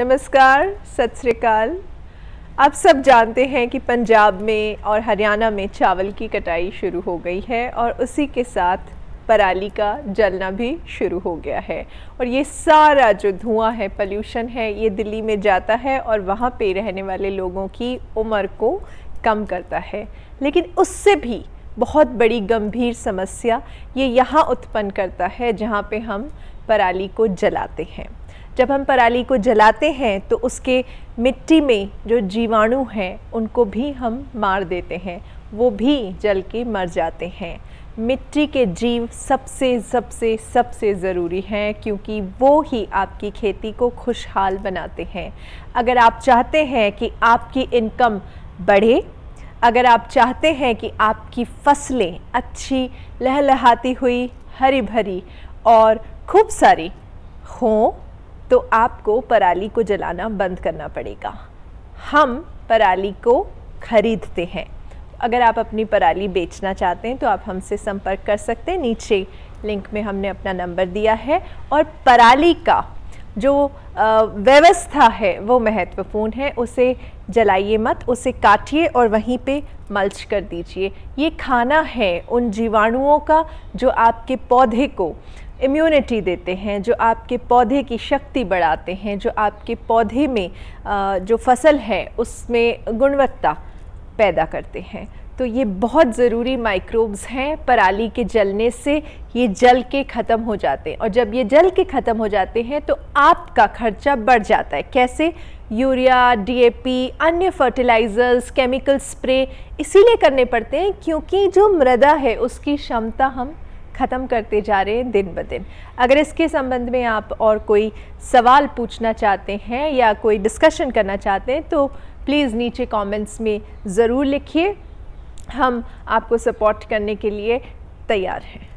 नमस्कार सत श्रीकाल आप सब जानते हैं कि पंजाब में और हरियाणा में चावल की कटाई शुरू हो गई है और उसी के साथ पराली का जलना भी शुरू हो गया है और ये सारा जो धुआं है पल्यूशन है ये दिल्ली में जाता है और वहाँ पे रहने वाले लोगों की उम्र को कम करता है लेकिन उससे भी बहुत बड़ी गंभीर समस्या ये यहाँ उत्पन्न करता है जहाँ पे हम पराली को जलाते हैं जब हम पराली को जलाते हैं तो उसके मिट्टी में जो जीवाणु हैं उनको भी हम मार देते हैं वो भी जल के मर जाते हैं मिट्टी के जीव सबसे सबसे सबसे ज़रूरी हैं क्योंकि वो ही आपकी खेती को खुशहाल बनाते हैं अगर आप चाहते हैं कि आपकी इनकम बढ़े अगर आप चाहते हैं कि आपकी फसलें अच्छी लहलहाती हुई हरी भरी और खूब सारी हों तो आपको पराली को जलाना बंद करना पड़ेगा हम पराली को खरीदते हैं अगर आप अपनी पराली बेचना चाहते हैं तो आप हमसे संपर्क कर सकते हैं नीचे लिंक में हमने अपना नंबर दिया है और पराली का जो व्यवस्था है वो महत्वपूर्ण है उसे जलाइए मत उसे काटिए और वहीं पे मल्च कर दीजिए ये खाना है उन जीवाणुओं का जो आपके पौधे को इम्यूनिटी देते हैं जो आपके पौधे की शक्ति बढ़ाते हैं जो आपके पौधे में जो फसल है उसमें गुणवत्ता पैदा करते हैं तो ये बहुत ज़रूरी माइक्रोब्स हैं पराली के जलने से ये जल के ख़त्म हो जाते हैं और जब ये जल के ख़त्म हो जाते हैं तो आपका खर्चा बढ़ जाता है कैसे यूरिया डीएपी, अन्य फर्टिलाइज़र्स केमिकल स्प्रे इसीलिए करने पड़ते हैं क्योंकि जो मृदा है उसकी क्षमता हम ख़त्म करते जा रहे हैं दिन ब दिन अगर इसके संबंध में आप और कोई सवाल पूछना चाहते हैं या कोई डिस्कशन करना चाहते हैं तो प्लीज़ नीचे कमेंट्स में ज़रूर लिखिए हम आपको सपोर्ट करने के लिए तैयार हैं